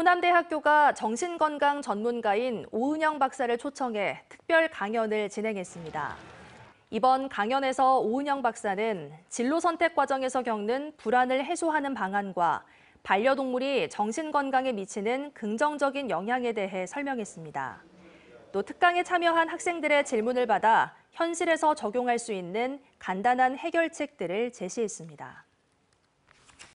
호남대학교가 정신건강 전문가인 오은영 박사를 초청해 특별 강연을 진행했습니다. 이번 강연에서 오은영 박사는 진로 선택 과정에서 겪는 불안을 해소하는 방안과 반려동물이 정신건강에 미치는 긍정적인 영향에 대해 설명했습니다. 또 특강에 참여한 학생들의 질문을 받아 현실에서 적용할 수 있는 간단한 해결책들을 제시했습니다.